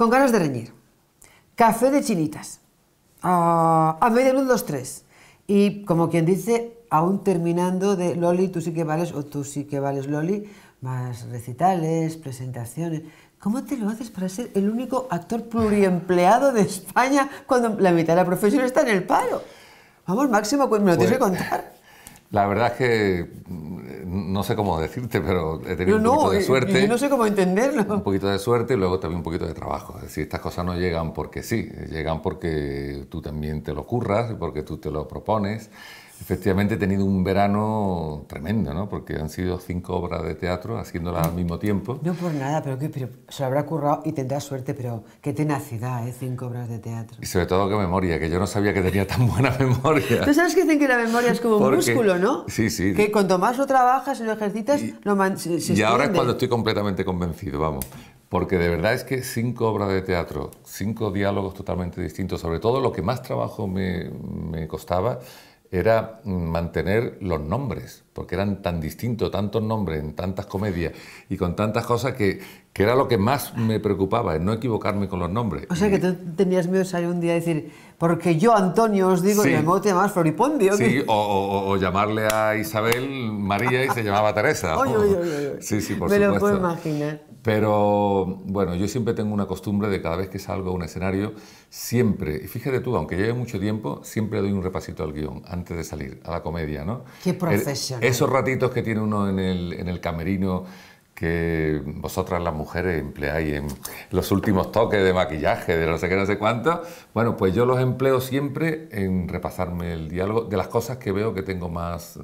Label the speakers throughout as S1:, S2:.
S1: con ganas de reñir. Café de chinitas. Ah, a media luz los tres. Y como quien dice, aún terminando de Loli, tú sí que vales o tú sí que vales Loli, más recitales, presentaciones. ¿Cómo te lo haces para ser el único actor pluriempleado de España cuando la mitad de la profesión está en el paro? Vamos, Máximo, pues me lo tienes que pues, contar.
S2: La verdad es que no sé cómo decirte, pero he tenido un poquito de eh, suerte. no eh, no sé cómo
S1: entenderlo. Un
S2: poquito de suerte y luego también un poquito de trabajo. Es decir, estas cosas no llegan porque sí, llegan porque tú también te lo curras, porque tú te lo propones Efectivamente he tenido un verano tremendo, ¿no? Porque han sido cinco obras de teatro haciéndolas al mismo tiempo. No por nada, pero, que, pero
S1: se habrá currado y tendrá suerte, pero qué tenacidad, ¿eh? Cinco obras de teatro.
S2: Y sobre todo qué memoria, que yo no sabía que tenía tan buena memoria. Tú sabes
S1: que dicen que la memoria es como un músculo, ¿no?
S2: Sí, sí. Que
S1: cuanto más lo trabajas y lo ejercitas, lo se, Y ahora es cuando estoy
S2: completamente convencido, vamos. Porque de verdad es que cinco obras de teatro, cinco diálogos totalmente distintos, sobre todo lo que más trabajo me, me costaba era mantener los nombres porque eran tan distintos, tantos nombres, en tantas comedias y con tantas cosas que, que era lo que más me preocupaba, no equivocarme con los nombres. O
S1: sea, que tú tenías miedo de salir un día a decir, porque yo, Antonio, os digo, y me te más Floripondio. Sí,
S2: o, llamarle a Isabel María y se llamaba Teresa. Sí, sí, por supuesto. Me lo puedo
S1: imaginar.
S2: Pero, bueno, yo siempre tengo una costumbre de cada vez que salgo a un escenario, siempre, y fíjate tú, aunque lleve mucho tiempo, siempre doy un repasito al guión antes de salir a la comedia, ¿no?
S1: Qué profesión. Esos
S2: ratitos que tiene uno en el, en el camerino que vosotras las mujeres empleáis en los últimos toques de maquillaje, de no sé qué, no sé cuánto. Bueno, pues yo los empleo siempre en repasarme el diálogo de las cosas que veo que tengo más, eh,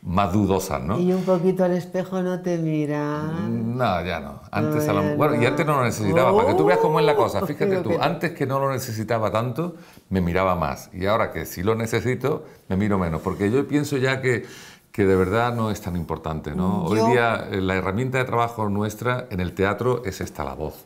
S2: más dudosas, ¿no? Y
S1: un poquito al espejo no te mira. Mm,
S2: no, ya no. Antes bueno, y antes no lo necesitaba, para que tú veas cómo es la cosa. Uh, Fíjate tú, antes que no lo necesitaba tanto, me miraba más. Y ahora que sí lo necesito, me miro menos. Porque yo pienso ya que que de verdad no es tan importante. ¿no? Mm, Hoy día eh, la herramienta de trabajo nuestra en el teatro es esta, la voz,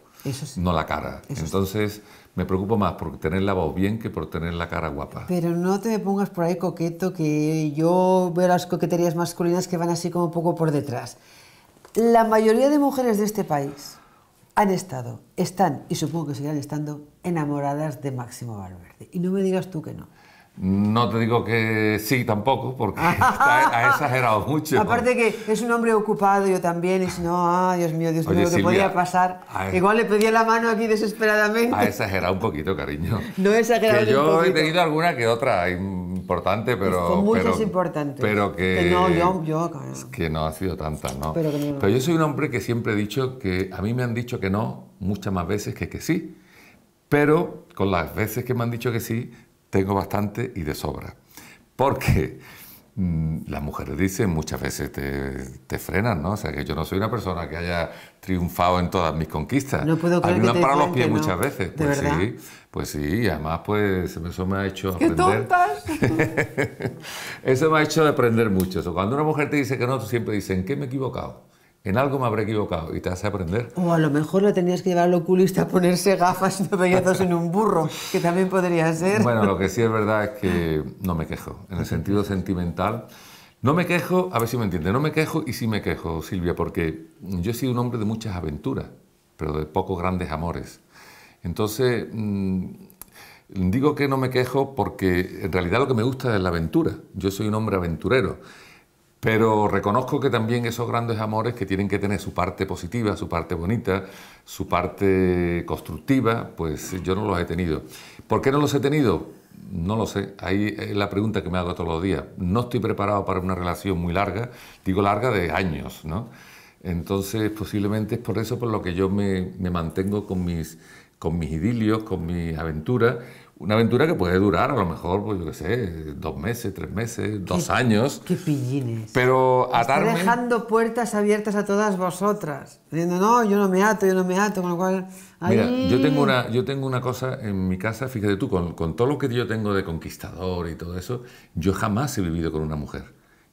S2: no la cara. Entonces me preocupo más por tener la voz bien que por tener la cara guapa.
S1: Pero no te pongas por ahí coqueto, que yo veo las coqueterías masculinas que van así como un poco por detrás. La mayoría de mujeres de este país han estado, están y supongo que seguirán estando enamoradas de Máximo Valverde. Y no me digas tú que no.
S2: No te digo que sí tampoco, porque ha exagerado mucho. Aparte
S1: que es un hombre ocupado, yo también, y si no, ah, Dios mío, Dios mío, qué podía pasar. Igual le pedí la mano aquí desesperadamente. Ha
S2: exagerado un poquito, cariño.
S1: No he exagerado yo he tenido
S2: alguna que otra importante, pero... Con muchas pero,
S1: importantes. Pero que... no, yo, yo
S2: Es Que no ha sido tanta, ¿no? Pero, no. pero yo soy un hombre que siempre he dicho que a mí me han dicho que no muchas más veces que que sí. Pero con las veces que me han dicho que sí, tengo bastante y de sobra. Porque mm, las mujeres dicen muchas veces te, frenan, ¿no? O sea, que yo no soy una persona que haya triunfado en todas mis conquistas. No puedo creer A mí me han parado los pies muchas veces. pues sí, pues sí, además pues eso me ha hecho aprender. eso me ha hecho aprender mucho. Cuando una mujer te dice que no, tú siempre dices, ¿en qué me he equivocado? en algo me habré equivocado y te hace aprender.
S1: O a lo mejor lo tenías que llevar al oculista a ponerse gafas y topellazos en un burro, que también podría ser. Bueno, lo
S2: que sí es verdad es que no me quejo, en el sentido sentimental. No me quejo, a ver si me entiende, no me quejo y sí me quejo, Silvia, porque yo he sido un hombre de muchas aventuras, pero de pocos grandes amores. Entonces, mm, digo que no me quejo porque en realidad lo que me gusta es la aventura. Yo soy un hombre aventurero. Pero reconozco que también esos grandes amores que tienen que tener su parte positiva, su parte bonita, su parte constructiva, pues yo no los he tenido. ¿Por qué no los he tenido? No lo sé. Ahí es la pregunta que me hago todos los días. No estoy preparado para una relación muy larga, digo larga de años, ¿no? Entonces posiblemente es por eso por lo que yo me, mantengo con mis, con mis idilios, con mis aventuras una aventura que puede durar a lo mejor, pues yo qué sé, dos meses, tres meses, dos años. Qué pillines. Pero atarme... dejando
S1: puertas abiertas a todas vosotras. Diciendo, no, yo no me ato, yo no me ato, con lo cual... Mira, yo tengo, una,
S2: yo tengo una cosa en mi casa, fíjate tú, con, todo lo que yo tengo de conquistador y todo eso, yo jamás he vivido con una mujer.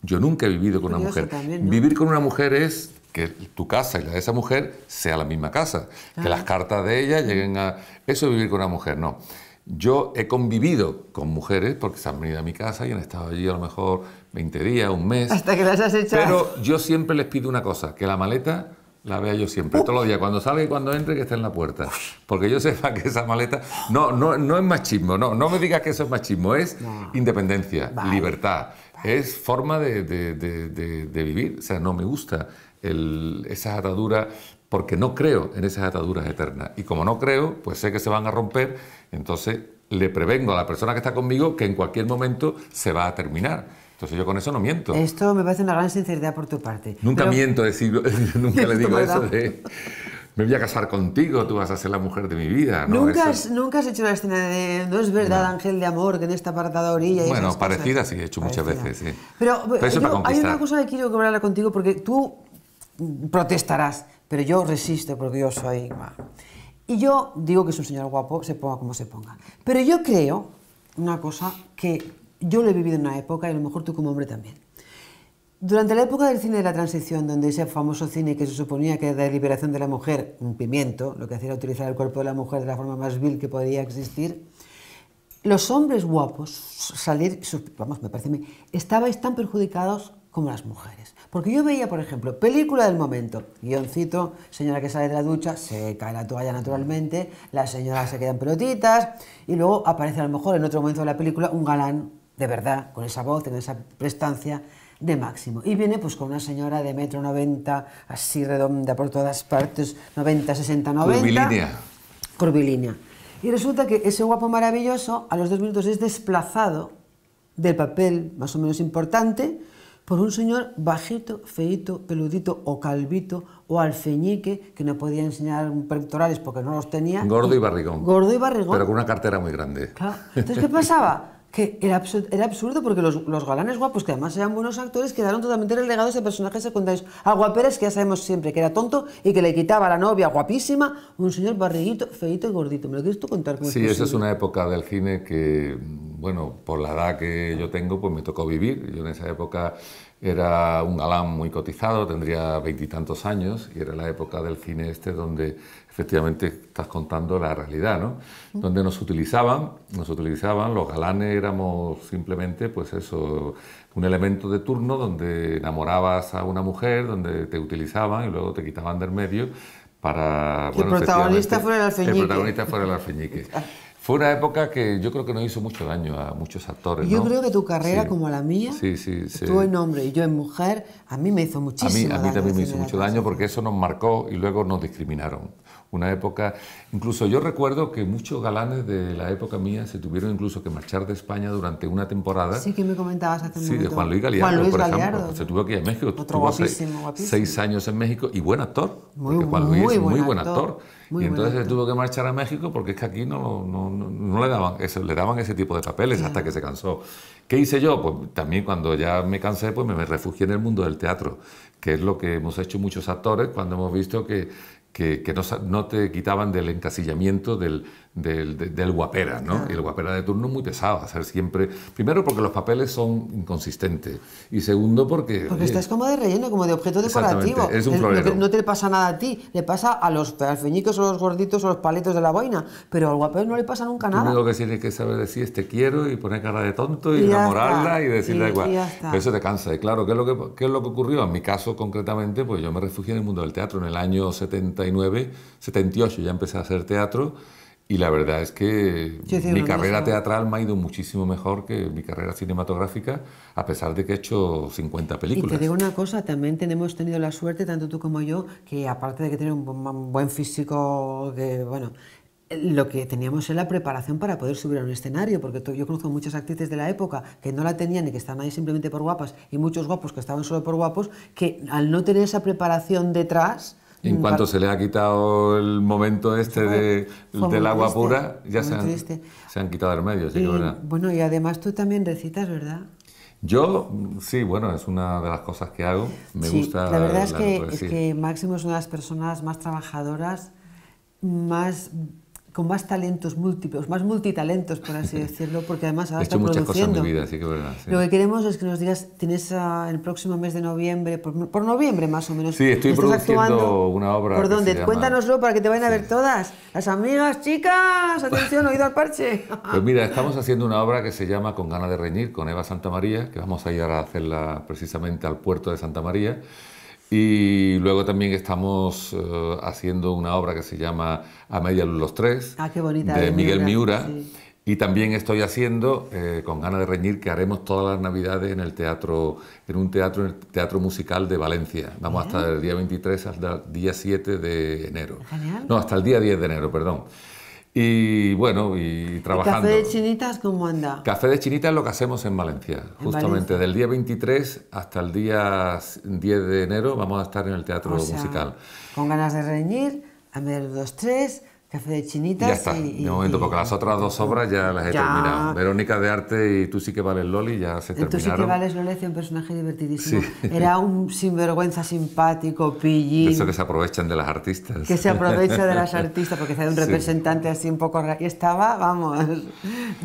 S2: Yo nunca he vivido con una mujer. Vivir con una mujer es que tu casa y la de esa mujer sea la misma casa, que las cartas de ella lleguen a... Eso es vivir con una mujer, no. Yo he convivido con mujeres porque se han venido a mi casa y han estado allí a lo mejor 20 días, un mes. Hasta que las has hecho. Pero yo siempre les pido una cosa, que la maleta la vea yo siempre, todos los días, cuando salga y cuando entre, que esté en la puerta. Porque yo sepa que esa maleta. No, no, es machismo, no, no me digas que eso es machismo, es independencia, libertad, es forma de, vivir. O sea, no me gusta esa atadura porque no creo en esas ataduras eternas. Y como no creo, pues sé que se van a romper, entonces le prevengo a la persona que está conmigo que en cualquier momento se va a terminar. Entonces yo con eso no miento.
S1: Esto me parece una gran sinceridad por tu parte. Nunca
S2: miento, decir, nunca le digo eso de me voy a casar contigo, tú vas a ser la mujer de mi vida. ¿Nunca,
S1: has, nunca has hecho una escena de, no es verdad, ángel de amor, que en esta apartada orilla. bueno, parecida
S2: sí, he hecho muchas veces,
S1: Pero, hay una cosa que quiero hablar contigo, porque tú protestarás pero yo resisto porque yo soy igual. Y yo digo que es un señor guapo, se ponga como se ponga. Pero yo creo una cosa que yo lo he vivido en una época y a lo mejor tú como hombre también. Durante la época del cine de la transición, donde ese famoso cine que se suponía que era de liberación de la mujer, un pimiento, lo que hacía era utilizar el cuerpo de la mujer de la forma más vil que podía existir, los hombres guapos, salir, vamos, me parece, estabais tan perjudicados como las mujeres. Porque yo veía, por ejemplo, película del momento, guioncito, señora que sale de la ducha, se cae la toalla naturalmente, la señora se queda pelotitas, y luego aparece a lo mejor en otro momento de la película un galán de verdad, con esa voz, con esa prestancia de máximo. Y viene pues con una señora de metro 90, así redonda por todas partes, 90, 60, 90. Curvilínea. Curvilínea. Y resulta que ese guapo maravilloso a los dos minutos es desplazado del papel más o menos importante por un señor bajito, feito, peludito o calvito o alfeñique que no podía enseñar un pectorales porque no los tenía. Gordo y barrigón. Gordo y barrigón. Pero con una
S2: cartera muy grande. Claro. Entonces, ¿qué
S1: pasaba? que era absurdo, porque los, galanes guapos, que además eran buenos actores, quedaron totalmente relegados a personajes secundarios. A Pérez, que ya sabemos siempre que era tonto y que le quitaba la novia guapísima un señor barriguito, feito y gordito. ¿Me lo quieres tú contar? sí, esa es una
S2: época del cine que bueno, por la edad que yo tengo, pues me tocó vivir. Yo en esa época era un galán muy cotizado, tendría veintitantos años, y era la época del cine este donde efectivamente estás contando la realidad, ¿no? Donde nos utilizaban, nos utilizaban, los galanes éramos simplemente, pues eso, un elemento de turno donde enamorabas a una mujer, donde te utilizaban y luego te quitaban del medio para... Que el protagonista fuera el alfeñique. El protagonista fuera el alfeñique. Fue una época que yo creo que nos hizo mucho daño a muchos actores. Yo creo que tu carrera, como la mía, tú en
S1: hombre y yo en mujer, a mí me hizo muchísimo daño. A mí, también me hizo mucho daño
S2: porque eso nos marcó y luego nos discriminaron una época, incluso yo recuerdo que muchos galanes de la época mía se tuvieron incluso que marchar de España durante una temporada. Sí,
S1: que me comentabas hace un Sí, de Juan Luis Galeardo, Juan Luis por Galeardo. ejemplo,
S2: se tuvo que ir a México, Otro seis, años en México y buen actor, muy, muy, muy buen actor. y entonces se tuvo que marchar a México porque es que aquí no, no, no, le, daban ese, le daban ese tipo de papeles hasta que se cansó. ¿Qué hice yo? Pues también cuando ya me cansé, pues me refugié en el mundo del teatro, que es lo que hemos hecho muchos actores cuando hemos visto que que, que no, no, te quitaban del encasillamiento, del, del, guapera, ¿no? Y el guapera de turno muy pesado, hacer siempre. Primero porque los papeles son inconsistentes. Y segundo porque. Porque estás
S1: como de relleno, como de objeto decorativo. Es un No, te pasa nada a ti, le pasa a los feñicos o los gorditos o los paletos de la boina. Pero al guapero no le pasa nunca nada. Lo único que
S2: tienes que saber decir es te quiero y poner cara de tonto y, enamorarla y decirle igual. Pero eso te cansa. Y claro, ¿qué es, lo que, ¿qué es lo que ocurrió? En mi caso concretamente, pues yo me refugié en el mundo del teatro en el año 79, 78 ya empecé a hacer teatro y la verdad es que mi carrera teatral me ha ido muchísimo mejor que mi carrera cinematográfica, a pesar de que he hecho 50 películas. Y te digo
S1: una cosa, también tenemos tenido la suerte, tanto tú como yo, que aparte de que tener un buen físico, que bueno, lo que teníamos era la preparación para poder subir a un escenario, porque yo conozco muchas actrices de la época que no la tenían y que estaban ahí simplemente por guapas, y muchos guapos que estaban solo por guapos, que al no tener esa preparación detrás,
S2: en mm, cuanto se le ha quitado el momento este oh, de, del agua pura, ya se han, se han, quitado el medio. Sí
S1: bueno, y además tú también recitas, ¿verdad?
S2: Yo, sí, bueno, es una de las cosas que hago. Me gusta. La verdad es, que, es que
S1: Máximo es una de las personas más trabajadoras, más con más talentos múltiples, más multitalentos, por así decirlo, porque además ahora He hecho muchas Cosas en mi vida, así que verdad, Lo que queremos es que nos digas, tienes ah, el próximo mes de noviembre, por, noviembre más o menos. Sí, estoy produciendo
S2: una obra. ¿Por dónde? Cuéntanoslo
S1: para que te vayan a ver todas. Las amigas, chicas, atención, oído al parche. pues mira, estamos haciendo
S2: una obra que se llama Con ganas de reñir, con Eva Santa María, que vamos a ir a hacerla precisamente al puerto de Santa María. Y luego también estamos eh, haciendo una obra que se llama A media luz los tres, ah,
S1: de Miguel Miura.
S2: Y también estoy haciendo, eh, con ganas de reñir, que haremos todas las navidades en el teatro, en un teatro, en el Teatro Musical de Valencia. Vamos hasta el día 23 hasta el día 7 de enero. No, hasta el día 10 de enero, perdón. Y bueno, y trabajando. ¿Café de
S1: Chinitas cómo anda?
S2: Café de Chinitas es lo que hacemos en Valencia. justamente del día 23 hasta el día 10 de enero vamos a estar en el Teatro Musical. Con
S1: ganas de reñir, a ver, dos, tres Café de chinitas. Ya está, momento, porque
S2: las otras dos obras ya las he terminado. Verónica de Arte y Tú sí que vales Loli ya se terminaron. Tú sí que vales
S1: Loli es un personaje divertidísimo. Era un sinvergüenza simpático, pillín. eso que se
S2: aprovechan de las artistas. Que se aprovecha de las artistas,
S1: porque hay un representante así un poco... Y estaba, vamos,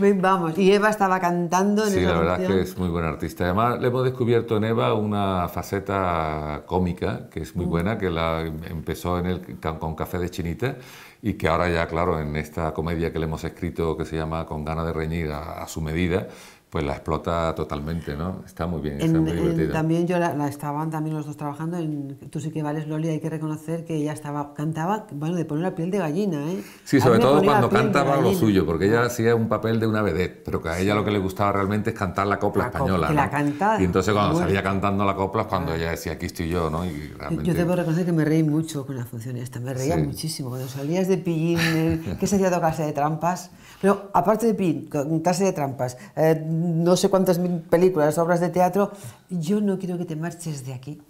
S1: vamos. Y Eva estaba cantando en Sí, la verdad es que
S2: es muy buena artista. Además, le hemos descubierto en Eva una faceta cómica, que es muy mm. buena, que la em-, empezó en el, con Café de chinitas y que ahora ya, claro, en esta comedia que le hemos escrito que se llama Con ganas de reñir a, a su medida, pues la explota totalmente, ¿no? Está muy bien, está muy también
S1: yo la, estaban también los dos trabajando en Tú sí que vales Loli, hay que reconocer que ella estaba cantaba, bueno, de poner la piel de gallina, ¿eh? Sí, sobre todo cuando cantaba lo suyo,
S2: porque ella ah. hacía un papel de una vedette, pero que a ella lo que le gustaba realmente es cantar la copla española. la cantaba... y entonces cuando salía cantando la copla es cuando ella decía, aquí estoy yo, ¿no? Y realmente... Yo debo
S1: reconocer que me reí mucho con la función esta, me reía muchísimo. Cuando salías de pillín, eh, que se hacía tocarse de trampas, pero aparte de pillín, clase de trampas, eh, no sé cuántas mil películas, obras de teatro, yo no quiero que te marches de aquí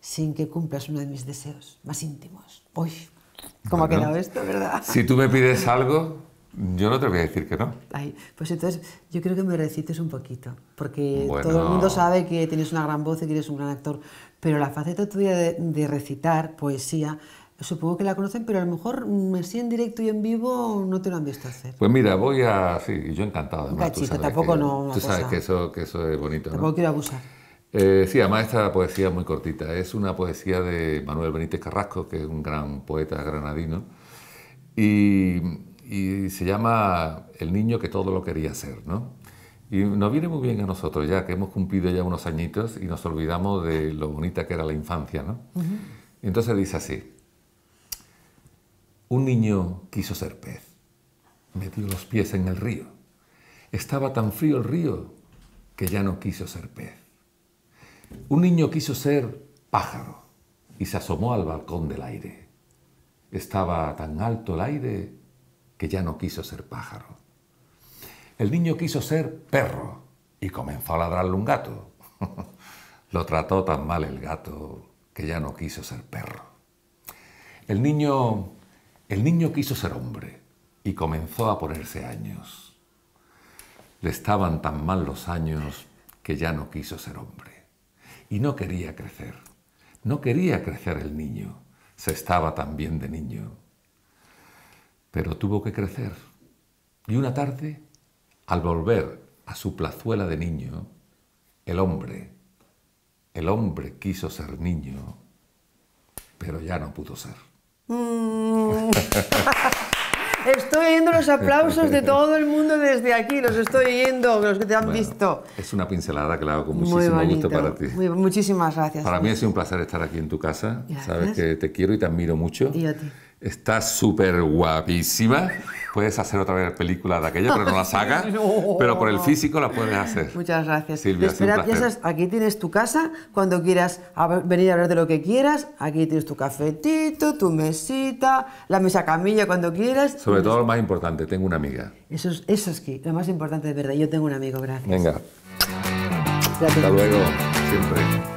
S1: sin que cumplas uno de mis deseos más íntimos. Uy, ¿cómo ha quedado esto, verdad? Si
S2: tú me pides algo, yo no te voy a decir que no.
S1: pues entonces yo creo que me recites un poquito, porque todo el mundo sabe que tienes una gran voz y que eres un gran actor, pero la faceta tuya de recitar poesía Supongo que la conocen, pero a lo mejor así en directo y en vivo no te lo han visto hacer.
S2: Pues mira, voy a... Sí, yo encantado. Cachito, tú tampoco no... Tú sabes que eso, es bonito. Tampoco ¿no? quiero abusar. Eh, sí, además esta poesía es muy cortita. Es una poesía de Manuel Benítez Carrasco, que es un gran poeta granadino. Y, se llama El niño que todo lo quería ser, ¿no? Y nos viene muy bien a nosotros ya, que hemos cumplido ya unos añitos y nos olvidamos de lo bonita que era la infancia, ¿no? Entonces dice así, un niño quiso ser pez. Metió los pies en el río. Estaba tan frío el río que ya no quiso ser pez. Un niño quiso ser pájaro y se asomó al balcón del aire. Estaba tan alto el aire que ya no quiso ser pájaro. El niño quiso ser perro y comenzó a ladrarle un gato. Lo trató tan mal el gato que ya no quiso ser perro. El niño el niño quiso ser hombre y comenzó a ponerse años. Le estaban tan mal los años que ya no quiso ser hombre. Y no quería crecer. No quería crecer el niño. Se estaba tan bien de niño. Pero tuvo que crecer. Y una tarde, al volver a su plazuela de niño, el hombre, el hombre quiso ser niño, pero ya no pudo ser.
S1: Mm. Estoy oyendo los aplausos de todo el mundo desde aquí, los estoy oyendo, los que te han visto.
S2: Es una pincelada, claro, con muchísimo gusto para ti.
S1: muchísimas gracias. Para mí ha sido
S2: un placer estar aquí en tu casa. Sabes que te quiero y te admiro mucho. Y a ti. Está súper guapísima. Puedes hacer otra vez película de aquella, pero no las hagas. Pero por el físico la pueden hacer.
S1: Muchas gracias. Silvia, aquí tienes tu casa. Cuando quieras venir a hablar de lo que quieras, aquí tienes tu cafetito, tu mesita, la mesa camilla cuando quieras. Sobre
S2: todo lo más importante, tengo una amiga.
S1: Eso es, eso es que, lo más importante de verdad. Yo tengo un amigo, gracias.
S2: Venga. Hasta luego, siempre.